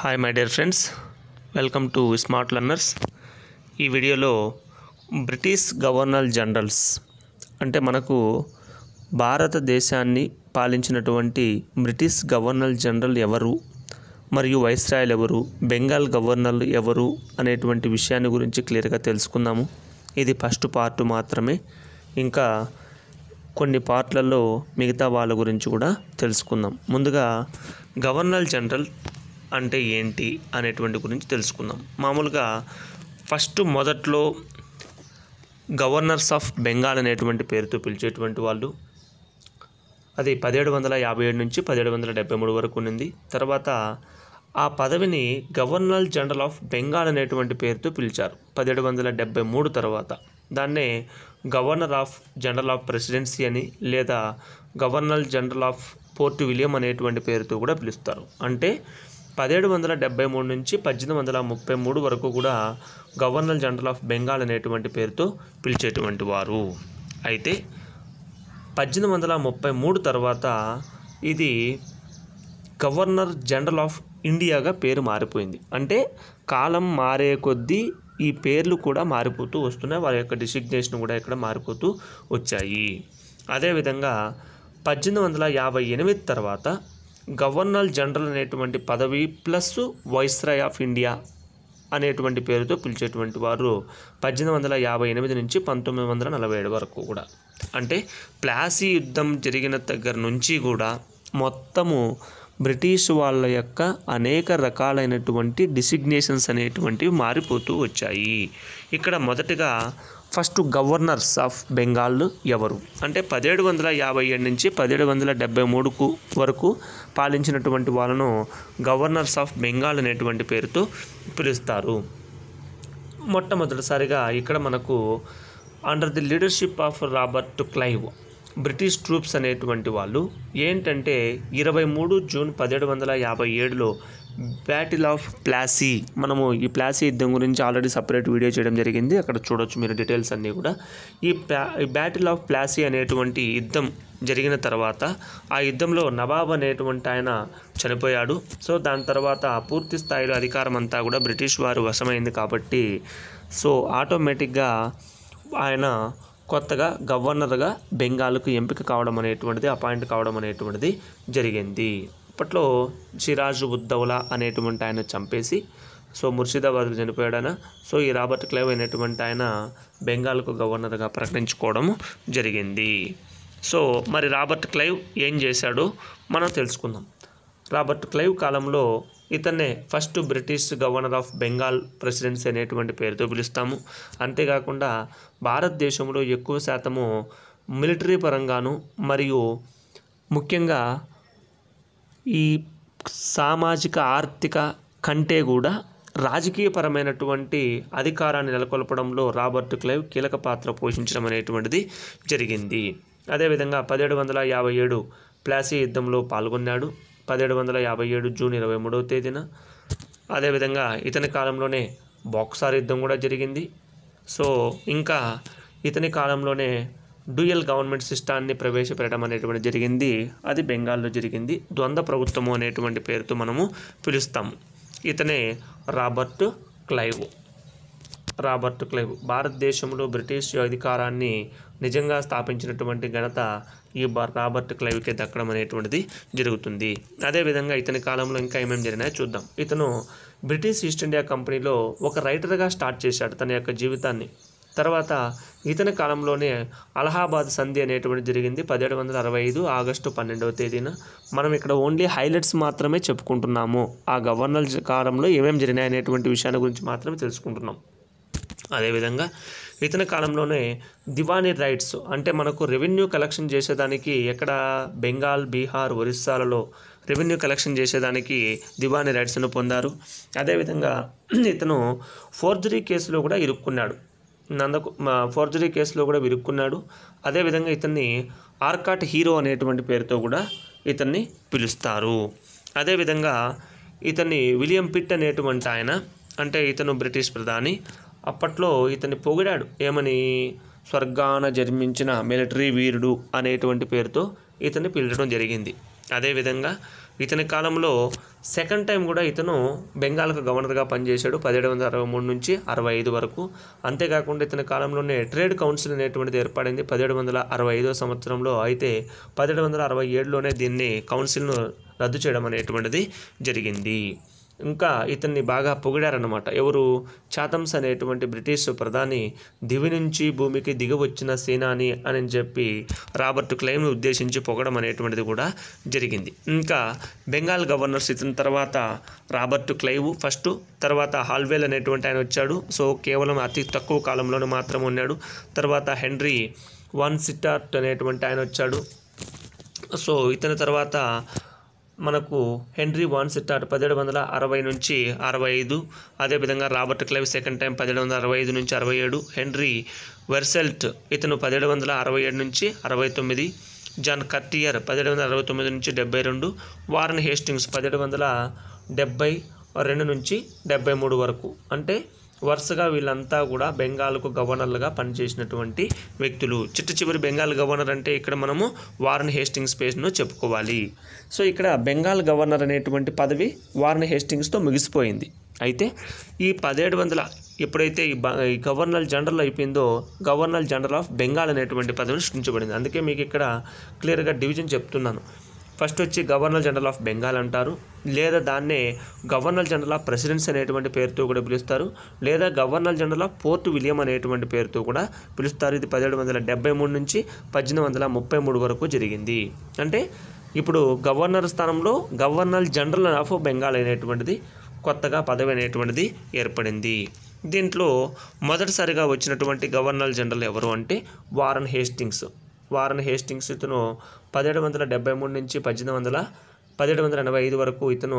hi my dear friends welcome to smart learners ఈ వీడియోలో British governor generals అంటే మనకు భారతదేశాన్ని పాలించినటువంటి బ్రిటిష్ గవర్నర్ జనరల్ ఎవరు మరియు వైస్రాయల్ ఎవరు బెంగాల్ గవర్నర్లు ఎవరు అనేటువంటి విషయాన్ని గురించి క్లియర్గా తెలుసుకుందాము ఇది ఫస్ట్ పార్ట్ మాత్రమే ఇంకా కొన్ని పార్ట్లలో మిగతా వాళ్ళ గురించి కూడా తెలుసుకుందాం ముందుగా గవర్నర్ జనరల్ అంటే ఏంటి అనేటువంటి గురించి తెలుసుకుందాం మామూలుగా ఫస్ట్ మొదట్లో గవర్నర్స్ ఆఫ్ బెంగాల్ అనేటువంటి పేరుతో పిలిచేటువంటి వాళ్ళు అది పదిహేడు వందల యాభై ఏడు నుంచి పదిహేడు వందల డెబ్బై మూడు వరకు ఉంది తర్వాత ఆ పదవిని గవర్నర్ జనరల్ ఆఫ్ బెంగాల్ అనేటువంటి పేరుతో పిలిచారు పదిహేడు వందల డెబ్బై మూడు తర్వాత దాన్నే governor of general of presidency అని లేదా governor general of Fort William అనేటువంటి పేరుతో కూడా పిలుస్తారు అంటే పదిహేడు వందల డెబ్బై మూడు నుంచి పద్దెనిమిది వందల ముప్పై మూడు వరకు కూడా గవర్నర్ జనరల్ ఆఫ్ బెంగాల్ అనేటువంటి పేరుతో పిలిచేటువంటి వారు అయితే పద్దెనిమిది వందల ముప్పై మూడు తర్వాత ఇది గవర్నర్ జనరల్ ఆఫ్ ఇండియాగా పేరు మారిపోయింది అంటే కాలం మారే కొద్దీ ఈ పేర్లు కూడా మారిపోతూ వస్తున్నాయి వారి యొక్క డిసిగ్నేషన్ కూడా ఇక్కడ మారిపోతూ వచ్చాయి అదేవిధంగా పద్దెనిమిది వందల యాభై ఎనిమిది తర్వాత గవర్నర్ జనరల్ అనేటువంటి పదవి ప్లస్ వైస్రాయ్ ఆఫ్ ఇండియా అనేటువంటి పేరుతో పిలిచేటువంటి వారు పద్దెనిమిది వందల యాభై ఎనిమిది నుంచి పంతొమ్మిది వందల నలభై ఏడు వరకు కూడా అంటే ప్లాసీ యుద్ధం జరిగిన దగ్గర నుంచి కూడా మొత్తము బ్రిటిష్ వాళ్ళ యొక్క అనేక రకాలైనటువంటి డిసిగ్నేషన్స్ అనేటువంటివి మారిపోతూ వచ్చాయి ఇక్కడ మొదటగా ఫస్ట్ గవర్నర్స్ ఆఫ్ బెంగాల్ ఎవరు అంటే పదిహేడు వందల యాభై ఏడు నుంచి పదిహేడు వందల డెబ్బై మూడుకు వరకు పాలించినటువంటి వాళ్ళను గవర్నర్స్ ఆఫ్ బెంగాల్ అనేటువంటి పేరుతో పిలుస్తారు మొట్టమొదటిసారిగా ఇక్కడ మనకు under the leadership of Robert Clive British troops అనేటువంటి వాళ్ళు ఏంటంటే ఇరవై మూడు జూన్ పదిహేడు వందల యాభై ఏడులో బ్యాటిల్ ఆఫ్ ప్లాసీ మనము ఈ ప్లాసీ యుద్ధం గురించి ఆల్రెడీ సపరేట్ వీడియో చేయడం జరిగింది అక్కడ చూడొచ్చు మీరు డీటెయిల్స్ అన్నీ కూడా ఈ బ్యాటిల్ ఆఫ్ ప్లాసీ అనేటువంటి యుద్ధం జరిగిన తర్వాత ఆ యుద్ధంలో నవాబ్ అనేటువంటి ఆయన చనిపోయాడు సో దాని తర్వాత పూర్తి స్థాయిలో అధికారం అంతా కూడా బ్రిటిష్ వారు వశమైంది కాబట్టి సో ఆటోమేటిక్గా ఆయన కొత్తగా గవర్నర్గా బెంగాల్కు ఎంపిక కావడం అనేటువంటిది అపాయింట్ కావడం అనేటువంటిది జరిగింది అప్పట్లో సిరాజ్ ఉద్దౌలా అనేటువంటి ఆయన చంపేసి సో ముర్షిదాబాద్కు చనిపోయాడన సో ఈ రాబర్ట్ క్లైవ్ అనేటువంటి ఆయన బెంగాల్కు గవర్నర్గా ప్రకటించుకోవడం జరిగింది సో మరి రాబర్ట్ క్లైవ్ ఏం చేశాడో మనం తెలుసుకుందాం రాబర్ట్ క్లైవ్ కాలంలో ఇతన్నే first British governor of Bengal presidency అనేటువంటి పేరుతో పిలుస్తాము అంతేకాకుండా భారతదేశంలో ఎక్కువ శాతము మిలిటరీ పరంగాను మరియు ముఖ్యంగా ఈ సామాజిక ఆర్థిక కంటే కూడా రాజకీయపరమైనటువంటి అధికారాన్ని నెలకొల్పడంలో రాబర్ట్ క్లైవ్ కీలక పాత్ర పోషించడం అనేటువంటిది జరిగింది అదేవిధంగా పదిహేడు వందల యాభై ఏడు ప్లాసీ యుద్ధంలో పాల్గొన్నాడు పదిహేడు వందల యాభై ఏడు జూన్ ఇరవై మూడవ తేదీన అదేవిధంగా ఇతని కాలంలోనే బాక్సార్ యుద్ధం కూడా జరిగింది సో ఇంకా ఇతని కాలంలోనే డ్యూయల్ గవర్నమెంట్ సిస్టాన్ని ప్రవేశపెట్టడం అనేటువంటి జరిగింది అది బెంగాల్లో జరిగింది ద్వంద్వ ప్రభుత్వము అనేటువంటి పేరుతో మనము పిలుస్తాము ఇతనే రాబర్ట్ క్లైవ్ రాబర్ట్ క్లైవ్ భారతదేశంలో బ్రిటిష్ అధికారాన్ని నిజంగా స్థాపించినటువంటి ఘనత ఈ రాబర్ట్ క్లైవ్కే దక్కడం అనేటువంటిది జరుగుతుంది అదేవిధంగా ఇతని కాలంలో ఇంకా ఏమేమి జరిగినాయో చూద్దాం ఇతను బ్రిటిష్ ఈస్ట్ ఇండియా కంపెనీలో ఒక రైటర్గా స్టార్ట్ చేశాడు తన యొక్క జీవితాన్ని తర్వాత ఇతని కాలంలోనే అలహాబాద్ సంధి అనేటువంటి జరిగింది పదిహేడు వందల అరవై ఐదు ఆగస్టు పన్నెండవ తేదీన మనం ఇక్కడ ఓన్లీ హైలైట్స్ మాత్రమే చెప్పుకుంటున్నాము ఆ గవర్నర్ కాలంలో ఏమేమి జరిగినాయి అనేటువంటి విషయాల గురించి మాత్రమే తెలుసుకుంటున్నాం అదేవిధంగా ఇతని కాలంలోనే దివానీ రైట్స్ అంటే మనకు రెవెన్యూ కలెక్షన్ చేసేదానికి ఎక్కడ బెంగాల్ బీహార్ ఒరిస్సాలలో రెవెన్యూ కలెక్షన్ చేసేదానికి దివానీ రైట్స్ను పొందారు అదేవిధంగా ఇతను ఫోర్జరీ కేసులో కూడా ఇరుక్కున్నాడు నందకు ఫోర్జరీ కేసులో కూడా విరుక్కున్నాడు అదేవిధంగా ఇతన్ని ఆర్కాట్ హీరో అనేటువంటి పేరుతో కూడా ఇతన్ని పిలుస్తారు అదేవిధంగా ఇతన్ని విలియం పిట్ అనేటువంటి ఆయన అంటే ఇతను బ్రిటిష్ ప్రధాని అప్పట్లో ఇతన్ని పొగిడాడు ఏమని స్వర్గాన జన్మించిన మిలిటరీ వీరుడు అనేటువంటి పేరుతో ఇతన్ని పిలచడం జరిగింది అదేవిధంగా ఇతని కాలంలో సెకండ్ టైం కూడా ఇతను బెంగాల్కు గవర్నర్గా పనిచేశాడు పదిహేడు వందల అరవై మూడు నుంచి అరవై ఐదు వరకు అంతేకాకుండా ఇతని కాలంలోనే ట్రేడ్ కౌన్సిల్ అనేటువంటిది ఏర్పడింది పదిహేడు వందల అరవై ఐదో సంవత్సరంలో అయితే పదిహేడు వందల అరవై ఏడులోనే దీన్ని కౌన్సిల్ను రద్దు చేయడం అనేటువంటిది జరిగింది ఇంకా ఇతన్ని బాగా పొగిడారనమాట ఎవరు చాతమ్స్ అనేటువంటి బ్రిటిష్ ప్రధాని దివి నుంచి భూమికి దిగవచ్చిన సేనాని అని చెప్పి రాబర్ట్ క్లైమ్ను ఉద్దేశించి పొగడం అనేటువంటిది కూడా జరిగింది ఇంకా బెంగాల్ గవర్నర్స్ ఇతని తర్వాత రాబర్ట్ క్లైవ్ ఫస్ట్ తర్వాత హాల్వేల్ అనేటువంటి ఆయన వచ్చాడు సో కేవలం అతి తక్కువ కాలంలోనే మాత్రం ఉన్నాడు తర్వాత హెన్రీ వన్ సిటార్ట్ అనేటువంటి ఆయన వచ్చాడు సో ఇతని తర్వాత మనకు హెన్రీ వాన్ సిట్టార్ పదిహేడు వందల అరవై నుంచి అరవై ఐదు అదేవిధంగా రాబర్ట్ క్లైవ్ సెకండ్ టైం పదిహేడు వందల అరవై ఐదు నుంచి అరవై ఏడు హెన్రీ వెర్సెల్ట్ ఇతను పదిహేడు వందల అరవై ఏడు నుంచి అరవై తొమ్మిది జాన్ కర్టియర్ పదిహేడు వందల అరవై తొమ్మిది నుంచి డెబ్బై రెండు వారన్ హేస్టింగ్స్ పదిహేడు వందల డెబ్బై రెండు నుంచి డెబ్బై మూడు వరకు అంటే వరుసగా వీళ్ళంతా కూడా బెంగాల్కు గవర్నర్లుగా పనిచేసినటువంటి వ్యక్తులు చిట్ట చివరి బెంగాల్ గవర్నర్ అంటే ఇక్కడ మనము వారన్ హేస్టింగ్స్ పేజ్ను చెప్పుకోవాలి సో ఇక్కడ బెంగాల్ గవర్నర్ అనేటువంటి పదవి వార్న్ హేస్టింగ్స్తో ముగిసిపోయింది అయితే ఈ పదిహేడు వందల ఎప్పుడైతే ఈ గవర్నర్ జనరల్ అయిపోయిందో గవర్నర్ జనరల్ ఆఫ్ బెంగాల్ అనేటువంటి పదవి సృష్టించబడింది అందుకే మీకు ఇక్కడ క్లియర్గా డివిజన్ చెప్తున్నాను ఫస్ట్ వచ్చి గవర్నర్ జనరల్ ఆఫ్ బెంగాల్ అంటారు లేదా దాన్నే గవర్నర్ జనరల్ ఆఫ్ ప్రెసిడెన్స్ అనేటువంటి పేరుతో కూడా పిలుస్తారు లేదా governor general of Fort William అనేటువంటి పేరుతో కూడా పిలుస్తారు ఇది పదిహేడు వందల డెబ్బై మూడు నుంచి పద్దెనిమిది వందల ముప్పై మూడు వరకు జరిగింది అంటే ఇప్పుడు గవర్నర్ స్థానంలో గవర్నర్ జనరల్ ఆఫ్ బెంగాల్ అనేటువంటిది కొత్తగా పదవి అనేటువంటిది ఏర్పడింది దీంట్లో మొదటిసారిగా వచ్చినటువంటి గవర్నర్ జనరల్ ఎవరు అంటే వారన్ హేస్టింగ్స్ వారన్ హేస్టింగ్స్ ఇతను పదిహేడు వందల డెబ్బై మూడు నుంచి పద్దెనిమిది వందల పదిహేడు వందల ఎనభై ఐదు వరకు ఇతను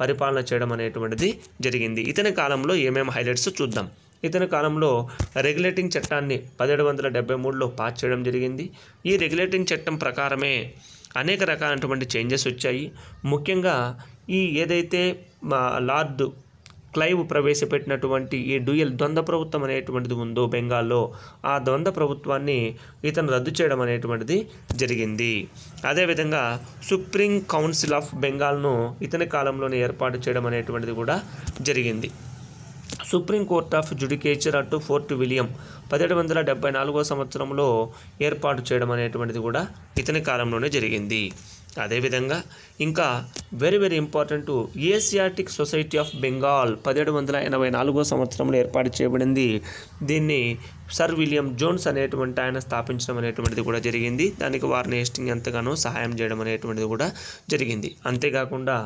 పరిపాలన చేయడం అనేటువంటిది జరిగింది ఇతని కాలంలో ఏమేమి హైలైట్స్ చూద్దాం ఇతని కాలంలో రెగ్యులేటింగ్ చట్టాన్ని పదిహేడు వందల డెబ్బై మూడులో పాస్ చేయడం జరిగింది ఈ రెగ్యులేటింగ్ చట్టం ప్రకారమే అనేక రకాలైనటువంటి చేంజెస్ వచ్చాయి ముఖ్యంగా ఈ ఏదైతే లార్డ్ క్లైవ్ ప్రవేశపెట్టినటువంటి ఈ డ్యూయల్ ద్వంద్వ ప్రభుత్వం అనేటువంటిది ఉందో బెంగాల్లో ఆ ద్వంద్వ ప్రభుత్వాన్ని ఇతను రద్దు చేయడం అనేటువంటిది జరిగింది అదేవిధంగా సుప్రీం కౌన్సిల్ ఆఫ్ బెంగాల్ను ఇతని కాలంలోనే ఏర్పాటు చేయడం అనేటువంటిది కూడా జరిగింది సుప్రీం కోర్ట్ ఆఫ్ జుడికేచర్ అటు ఫోర్ట్ విలియం పదిహేడు వందల డెబ్బై నాలుగో సంవత్సరంలో ఏర్పాటు చేయడం అనేటువంటిది కూడా ఇతని కాలంలోనే జరిగింది అదేవిధంగా ఇంకా very very important Asiatic Society of Bengal పదిహేడు వందల ఎనభై నాలుగో సంవత్సరంలో ఏర్పాటు చేయబడింది దీన్ని సర్ విలియం జోన్స్ అనేటువంటి ఆయన స్థాపించడం అనేటువంటిది కూడా జరిగింది దానికి వారిని హేస్టింగ్ ఎంతగానో సహాయం చేయడం అనేటువంటిది కూడా జరిగింది అంతేకాకుండా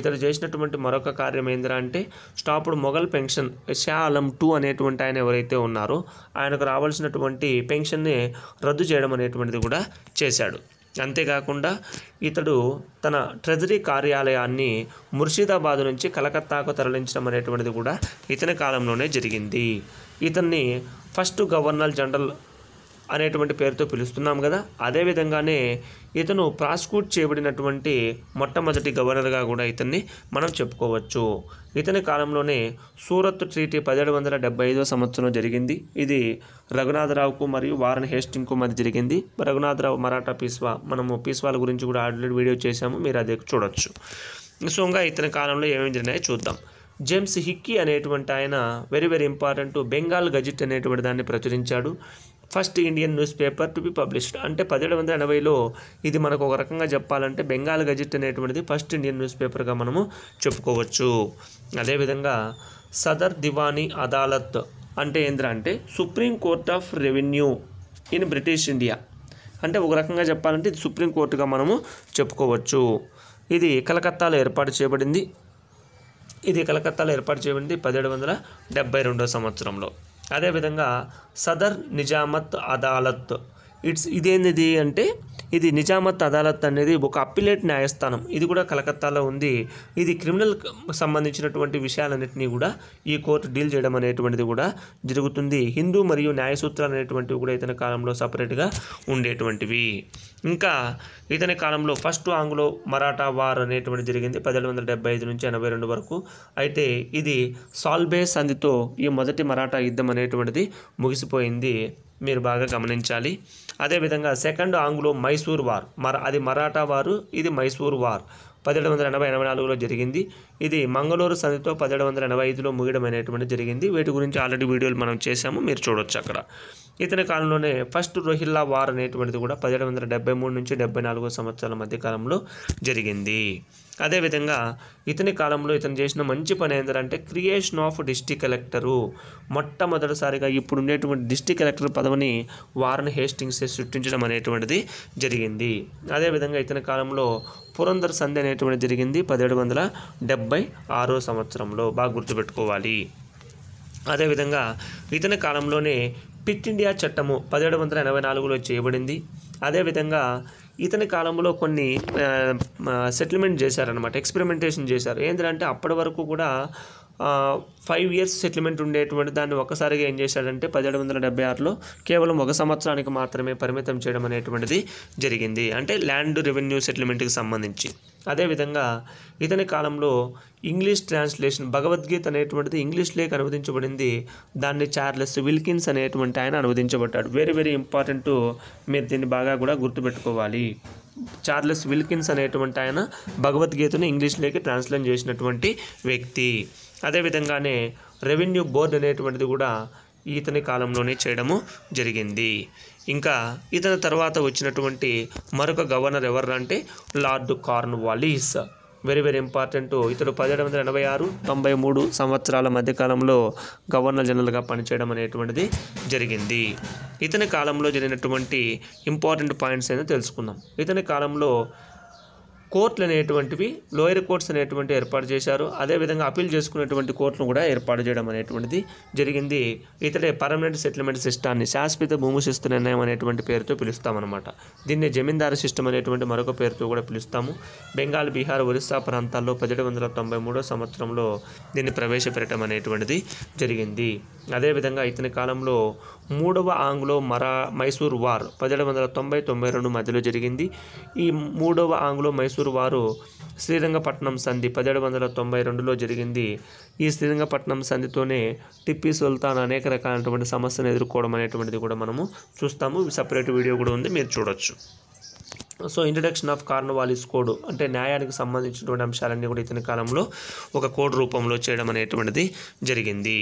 ఇతడు చేసినటువంటి మరొక కార్యం ఏందిరా అంటే stopped Mughal pension Shah Alam two అనేటువంటి ఆయన ఎవరైతే ఉన్నారో ఆయనకు రావాల్సినటువంటి పెన్షన్ని రద్దు చేయడం అనేటువంటిది కూడా చేశాడు అంతేకాకుండా ఇతడు తన ట్రెజరీ కార్యాలయాన్ని ముర్షిదాబాద్ నుంచి కలకత్తాకు తరలించడం అనేటువంటిది కూడా ఇతని కాలంలోనే జరిగింది ఇతన్ని ఫస్ట్ గవర్నర్ జనరల్ అనేటువంటి పేరుతో పిలుస్తున్నాం కదా అదేవిధంగానే ఇతను ప్రాసిక్యూట్ చేయబడినటువంటి మొట్టమొదటి గవర్నర్గా కూడా ఇతన్ని మనం చెప్పుకోవచ్చు ఇతని కాలంలోనే సూరత్ ట్రీటీ పదిహేడు వందల డెబ్బై ఐదో సంవత్సరంలో జరిగింది ఇది రఘునాథరావుకు మరియు వారణ హేస్టింగ్కు మధ్య జరిగింది రఘునాథరావు మరాఠా పీస్వా మనము పీస్వాల గురించి కూడా ఆల్రెడీ వీడియో చేశాము మీరు అదే చూడొచ్చు సో ఇంకా ఇతని కాలంలో ఏమేమి జరిగినాయో చూద్దాం జేమ్స్ హిక్కీ అనేటువంటి ఆయన very very important Bengal gazette అనేటువంటి దాన్ని ప్రచురించాడు first Indian newspaper to be published అంటే పదిహేడు వందల ఎనభైలో ఇది మనకు ఒక రకంగా చెప్పాలంటే బెంగాల్ గజెట్ అనేటువంటిది ఫస్ట్ ఇండియన్ న్యూస్ పేపర్గా మనము చెప్పుకోవచ్చు అదేవిధంగా సదర్ దివానీ అదాలత్ అంటే ఏంద్రా అంటే supreme court of revenue in British India అంటే ఒక రకంగా చెప్పాలంటే ఇది సుప్రీం కోర్టుగా మనము చెప్పుకోవచ్చు ఇది కలకత్తాలో ఏర్పాటు చేయబడింది ఇది కలకత్తాలో ఏర్పాటు చేయబడింది పదిహేడు వందల డెబ్బై రెండో సంవత్సరంలో అదేవిధంగా సదర్ నిజామత్ అదాలత్ ఇట్స్ ఇదేంటిది అంటే ఇది నిజామత్ అదాలత్ అనేది ఒక అప్పిలేట్ న్యాయస్థానం ఇది కూడా కలకత్తాలో ఉంది ఇది క్రిమినల్ సంబంధించినటువంటి విషయాలన్నింటినీ కూడా ఈ కోర్టు డీల్ చేయడం అనేటువంటిది కూడా జరుగుతుంది హిందూ మరియు న్యాయ సూత్రాలు అనేటువంటివి కూడా ఇతని కాలంలో సపరేట్గా ఉండేటువంటివి ఇంకా ఇతని కాలంలో ఫస్ట్ ఆంగ్లో మరాఠా వార్ అనేటువంటి జరిగింది పదిహేడు వందల డెబ్బై ఐదు నుంచి ఎనభై రెండు వరకు అయితే ఇది సాల్బే సంధితో ఈ మొదటి మరాఠా యుద్ధం అనేటువంటిది ముగిసిపోయింది మీరు బాగా గమనించాలి అదేవిధంగా సెకండ్ ఆంగ్లో మైసూర్ వార్ మర అది మరాఠా వారు ఇది మైసూర్ వార్ పదిహేడు వందల ఎనభై ఎనభై నాలుగులో జరిగింది ఇది మంగళూరు సంధితో పదిహేడు వందల ఎనభై ఐదులో ముగియడం అనేటువంటి జరిగింది వీటి గురించి ఆల్రెడీ వీడియోలు మనం చేశాము మీరు చూడొచ్చు అక్కడ ఇతని కాలంలోనే ఫస్ట్ రోహిల్లా వార్ అనేటువంటిది కూడా పదిహేడు వందల డెబ్బై మూడు నుంచి డెబ్బై నాలుగో సంవత్సరాల మధ్య కాలంలో జరిగింది అదేవిధంగా ఇతని కాలంలో ఇతను చేసిన మంచి పని ఏంటంటే క్రియేషన్ ఆఫ్ డిస్టిక్ కలెక్టరు మొట్టమొదటిసారిగా ఇప్పుడు ఉండేటువంటి డిస్టిక్ కలెక్టర్ పదవిని వారన్ హేస్టింగ్స్ సృష్టించడం అనేటువంటిది జరిగింది అదేవిధంగా ఇతని కాలంలో పురంధర్ సంధి అనేటువంటి జరిగింది పదిహేడు వందల డెబ్బై ఆరో సంవత్సరంలో బాగా గుర్తుపెట్టుకోవాలి అదేవిధంగా ఇతని కాలంలోనే పిట్ ఇండియా చట్టము పదిహేడు వందల ఎనభై నాలుగులో చేయబడింది అదేవిధంగా ఇతని కాలంలో కొన్ని సెటిల్మెంట్ చేశారనమాట ఎక్స్పెరిమెంటేషన్ చేశారు ఏంటంటే అప్పటి వరకు కూడా ఫైవ్ ఇయర్స్ సెటిల్మెంట్ ఉండేటువంటి దాన్ని ఒక్కసారిగా ఏం చేశాడంటే పదిహేడు వందల డెబ్బై ఆరులో కేవలం ఒక సంవత్సరానికి మాత్రమే పరిమితం చేయడం అనేటువంటిది జరిగింది అంటే ల్యాండ్ రెవెన్యూ సెటిల్మెంట్కి సంబంధించి అదేవిధంగా ఇతని కాలంలో ఇంగ్లీష్ ట్రాన్స్లేషన్ భగవద్గీత అనేటువంటిది ఇంగ్లీష్లోకి అనువదించబడింది దాన్ని చార్లెస్ విల్కిన్స్ అనేటువంటి ఆయన అనువదించబడ్డాడు వెరీ వెరీ ఇంపార్టెంట్ మీరు దీన్ని బాగా కూడా గుర్తుపెట్టుకోవాలి చార్లెస్ విల్కిన్స్ అనేటువంటి ఆయన భగవద్గీతను ఇంగ్లీష్లోకి ట్రాన్స్లేట్ చేసినటువంటి వ్యక్తి అదేవిధంగానే రెవెన్యూ బోర్డు అనేటువంటిది కూడా ఈతని కాలంలోనే చేయడము జరిగింది ఇంకా ఇతని తర్వాత వచ్చినటువంటి మరొక గవర్నర్ ఎవరంటే అంటే lord Wallis very very important ఇతడు పదిహేడు వందల ఎనభై ఆరు తొంభై మూడు సంవత్సరాల మధ్యకాలంలో గవర్నర్ జనరల్గా పనిచేయడం అనేటువంటిది జరిగింది ఇతని కాలంలో జరిగినటువంటి ఇంపార్టెంట్ పాయింట్స్ అయినా తెలుసుకుందాం ఇతని కాలంలో కోర్టులు అనేటువంటివి లోయర్ కోర్ట్స్ అనేటువంటి ఏర్పాటు చేశారు అదేవిధంగా అప్పీల్ చేసుకునేటువంటి కోర్టును కూడా ఏర్పాటు చేయడం అనేటువంటిది జరిగింది ఇతడే పర్మనెంట్ సెటిల్మెంట్ సిస్టాన్ని శాశ్వత భూమి శిస్తు నిర్ణయం అనేటువంటి పేరుతో పిలుస్తామన్నమాట దీన్ని జమీందారు సిస్టమ్ అనేటువంటి మరొక పేరుతో కూడా పిలుస్తాము బెంగాల్ బీహార్ ఒరిస్సా ప్రాంతాల్లో పదిహేడు వందల తొంభై మూడో సంవత్సరంలో దీన్ని ప్రవేశపెట్టడం అనేటువంటిది జరిగింది అదేవిధంగా ఇతని కాలంలో మూడవ ఆంగ్లో మరా మైసూర్ వార్ పదిహేడు వందల తొంభై తొంభై రెండు మధ్యలో జరిగింది ఈ మూడవ ఆంగ్లో మైసూర్ వారు శ్రీరంగపట్నం సంధి పదిహేడు వందల తొంభై రెండులో జరిగింది ఈ శ్రీరంగపట్నం సంధితోనే టిప్పీ సుల్తాన్ అనేక రకాలైనటువంటి సమస్యను ఎదుర్కోవడం అనేటువంటిది కూడా మనము చూస్తాము సపరేట్ వీడియో కూడా ఉంది మీరు చూడొచ్చు so introduction of Cornwallis code అంటే న్యాయానికి సంబంధించినటువంటి అంశాలన్నీ కూడా ఇతని కాలంలో ఒక కోడ్ రూపంలో చేయడం అనేటువంటిది జరిగింది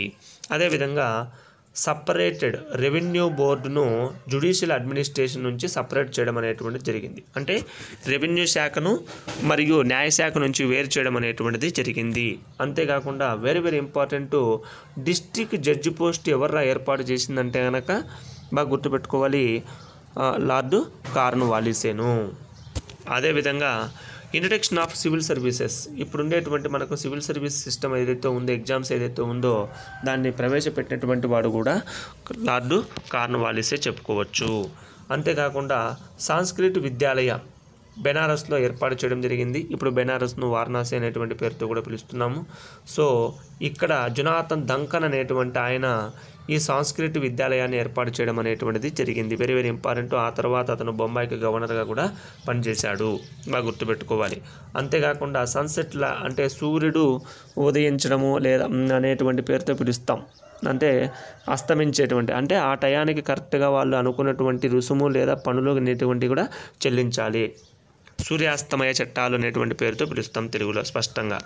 అదేవిధంగా సపరేటెడ్ రెవెన్యూ బోర్డును జ్యుడిషియల్ అడ్మినిస్ట్రేషన్ నుంచి సపరేట్ చేయడం అనేటువంటిది జరిగింది అంటే రెవెన్యూ శాఖను మరియు న్యాయశాఖ నుంచి వేరు చేయడం అనేటువంటిది జరిగింది అంతేకాకుండా very very important district judge post ఎవర్రా ఏర్పాటు చేసిందంటే కనుక బాగా గుర్తుపెట్టుకోవాలి లార్డు కార్ను వాలిసేను అదేవిధంగా ఇంట్రడక్షన్ ఆఫ్ సివిల్ సర్వీసెస్ ఇప్పుడు ఉండేటువంటి మనకు సివిల్ సర్వీస్ సిస్టమ్ ఏదైతే ఉందో ఎగ్జామ్స్ ఏదైతే ఉందో దాన్ని ప్రవేశపెట్టినటువంటి వాడు కూడా లార్డు కార్నవాలిసే చెప్పుకోవచ్చు అంతేకాకుండా సాంస్క్రిట్ విద్యాలయ బెనారస్లో ఏర్పాటు చేయడం జరిగింది ఇప్పుడు బెనారస్ను వారణాసి అనేటువంటి పేరుతో కూడా పిలుస్తున్నాము సో ఇక్కడ జునాతన్ దంకన్ అనేటువంటి ఆయన ఈ సాంస్కృత్ విద్యాలయాన్ని ఏర్పాటు చేయడం అనేటువంటిది జరిగింది వెరీ వెరీ ఇంపార్టెంట్ ఆ తర్వాత అతను బొంబాయికి గవర్నర్గా కూడా పనిచేశాడు బాగా గుర్తుపెట్టుకోవాలి అంతేకాకుండా సన్సెట్ల అంటే సూర్యుడు ఉదయించడము లేదా అనేటువంటి పేరుతో పిలుస్తాం అంటే అస్తమించేటువంటి అంటే ఆ టయానికి కరెక్ట్గా వాళ్ళు అనుకున్నటువంటి రుసుము లేదా పనులు అనేటువంటివి కూడా చెల్లించాలి సూర్యాస్తమయ చట్టాలు అనేటువంటి పేరుతో పిలుస్తాం తెలుగులో స్పష్టంగా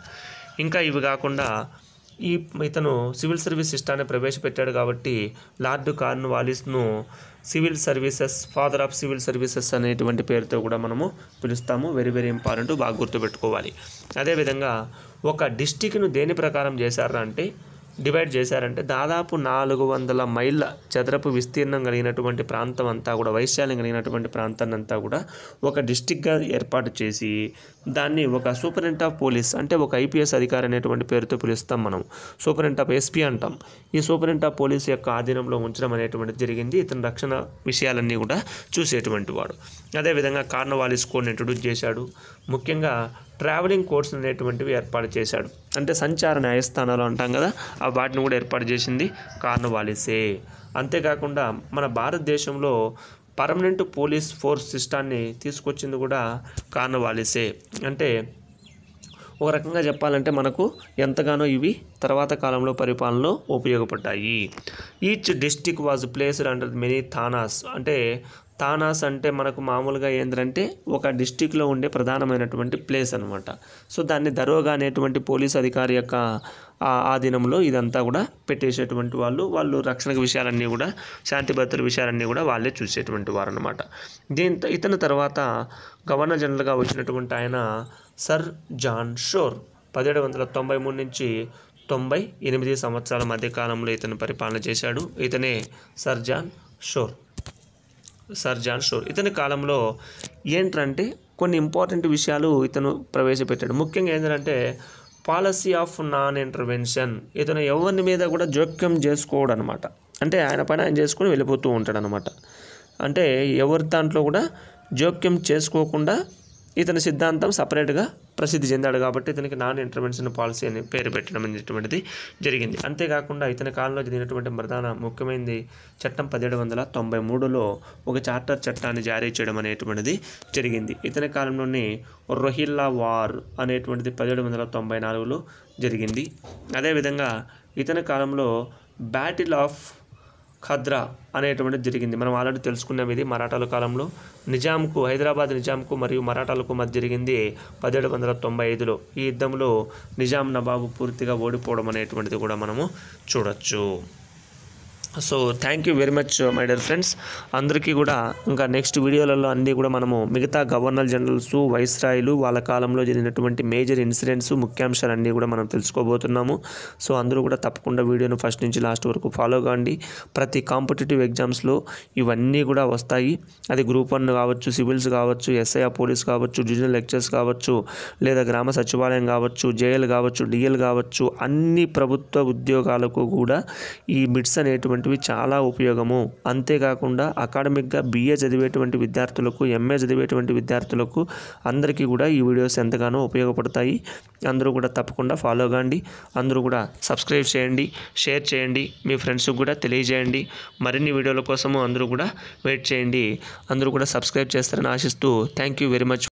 ఇంకా ఇవి కాకుండా ఈ ఇతను సివిల్ సర్వీస్ సిస్టాన్ని ప్రవేశపెట్టాడు కాబట్టి లార్డ్ వాలిస్ను civil services father of civil services అనేటువంటి పేరుతో కూడా మనము పిలుస్తాము వెరీ వెరీ ఇంపార్టెంట్ బాగా గుర్తుపెట్టుకోవాలి అదేవిధంగా ఒక డిస్టిక్ను దేని ప్రకారం చేశారా అంటే డివైడ్ చేశారంటే దాదాపు నాలుగు వందల మైళ్ళ చదరపు విస్తీర్ణం కలిగినటువంటి ప్రాంతం అంతా కూడా వైశాల్యం కలిగినటువంటి ప్రాంతాన్ని అంతా కూడా ఒక డిస్టిక్గా ఏర్పాటు చేసి దాన్ని ఒక సూపరింట్ ఆఫ్ పోలీస్ అంటే ఒక ఐపీఎస్ అధికారి అనేటువంటి పేరుతో పిలుస్తాం మనం సూపరింట్ ఆఫ్ ఎస్పీ అంటాం ఈ సూపరింట్ ఆఫ్ పోలీస్ యొక్క ఆధీనంలో ఉంచడం అనేటువంటిది జరిగింది ఇతని రక్షణ విషయాలన్నీ కూడా చూసేటువంటి వాడు అదేవిధంగా కార్నవాలిస్ కోడ్ని ఇంట్రొడ్యూస్ చేశాడు ముఖ్యంగా ట్రావెలింగ్ కోర్స్ అనేటువంటివి ఏర్పాటు చేశాడు అంటే సంచార న్యాయస్థానాలు అంటాం కదా ఆ వాటిని కూడా ఏర్పాటు చేసింది కార్నవాలిసే అంతేకాకుండా మన భారతదేశంలో పర్మనెంట్ పోలీస్ ఫోర్స్ సిస్టాన్ని తీసుకొచ్చింది కూడా కార్నవాలిసే అంటే ఒక రకంగా చెప్పాలంటే మనకు ఎంతగానో ఇవి తర్వాత కాలంలో పరిపాలనలో ఉపయోగపడ్డాయి each district was placed under many thanas అంటే తానాస్ అంటే మనకు మామూలుగా ఏంటంటే ఒక డిస్టిక్లో ఉండే ప్రధానమైనటువంటి ప్లేస్ అనమాట సో దాన్ని దరోగా అనేటువంటి పోలీస్ అధికారి యొక్క ఆధీనంలో ఇదంతా కూడా పెట్టేసేటువంటి వాళ్ళు వాళ్ళు రక్షణ విషయాలన్నీ కూడా శాంతి భద్రతల విషయాలన్నీ కూడా వాళ్ళే చూసేటువంటి వారు అనమాట దీంతో ఇతని తర్వాత గవర్నర్ జనరల్గా వచ్చినటువంటి ఆయన సర్ జాన్ షోర్ పదిహేడు వందల తొంభై మూడు నుంచి తొంభై ఎనిమిది సంవత్సరాల మధ్య కాలంలో ఇతను పరిపాలన చేశాడు ఇతనే sir John Shore sir John Shore ఇతని కాలంలో ఏంటంటే కొన్ని ఇంపార్టెంట్ విషయాలు ఇతను ప్రవేశపెట్టాడు ముఖ్యంగా ఏంటంటే పాలసీ ఆఫ్ నాన్ ఇంటర్వెన్షన్ ఇతను ఎవరిని మీద కూడా జోక్యం చేసుకోడు అనమాట అంటే ఆయన పైన ఆయన చేసుకొని వెళ్ళిపోతూ ఉంటాడు అనమాట అంటే ఎవరి దాంట్లో కూడా జోక్యం చేసుకోకుండా ఇతని సిద్ధాంతం సపరేట్గా ప్రసిద్ధి చెందాడు కాబట్టి ఇతనికి నాన్ ఇంటర్వెన్షన్ పాలసీ అని పేరు పెట్టడం అనేటువంటిది జరిగింది అంతేకాకుండా ఇతని కాలంలో జరిగినటువంటి ప్రధాన ముఖ్యమైనది చట్టం పదిహేడు వందల తొంభై మూడులో ఒక చార్టర్ చట్టాన్ని జారీ చేయడం అనేటువంటిది జరిగింది ఇతని కాలంలోనే రొహిల్లా వార్ అనేటువంటిది పదిహేడు వందల తొంభై నాలుగులో జరిగింది అదేవిధంగా ఇతని కాలంలో బ్యాటిల్ ఆఫ్ ఖద్రా అనేటువంటి జరిగింది మనం ఆల్రెడీ తెలుసుకున్నాం ఇది మరాఠాల కాలంలో నిజాంకు హైదరాబాద్ నిజాంకు మరియు మరాఠాలకు మధ్య జరిగింది పదిహేడు వందల తొంభై ఐదులో ఈ యుద్ధంలో నిజాం నవాబు పూర్తిగా ఓడిపోవడం అనేటువంటిది కూడా మనము చూడొచ్చు so thank you very much my dear friends అందరికీ కూడా ఇంకా నెక్స్ట్ వీడియోలలో అన్నీ కూడా మనము మిగతా గవర్నర్ జనరల్స్ వైస్రాయిలు వాళ్ళ కాలంలో జరిగినటువంటి మేజర్ ఇన్సిడెంట్స్ అన్నీ కూడా మనం తెలుసుకోబోతున్నాము సో అందరూ కూడా తప్పకుండా వీడియోను ఫస్ట్ నుంచి లాస్ట్ వరకు ఫాలో కాండి ప్రతి కాంపిటేటివ్ ఎగ్జామ్స్లో ఇవన్నీ కూడా వస్తాయి అది గ్రూప్ వన్ కావచ్చు సివిల్స్ కావచ్చు ఎస్ఐఆ పోలీస్ కావచ్చు డివిజనల్ లెక్చర్స్ కావచ్చు లేదా గ్రామ సచివాలయం కావచ్చు జేఎల్ కావచ్చు డిఎల్ కావచ్చు అన్ని ప్రభుత్వ ఉద్యోగాలకు కూడా ఈ మిడ్స్ అనేటువంటి అనేటువంటివి చాలా ఉపయోగము అంతేకాకుండా అకాడమిక్గా బిఏ చదివేటువంటి విద్యార్థులకు ఎంఏ చదివేటువంటి విద్యార్థులకు అందరికీ కూడా ఈ వీడియోస్ ఎంతగానో ఉపయోగపడతాయి అందరూ కూడా తప్పకుండా ఫాలో కాండి అందరూ కూడా సబ్స్క్రైబ్ చేయండి షేర్ చేయండి మీ ఫ్రెండ్స్కి కూడా తెలియజేయండి మరిన్ని వీడియోల కోసము అందరూ కూడా వెయిట్ చేయండి అందరూ కూడా సబ్స్క్రైబ్ చేస్తారని ఆశిస్తూ థ్యాంక్ యూ వెరీ మచ్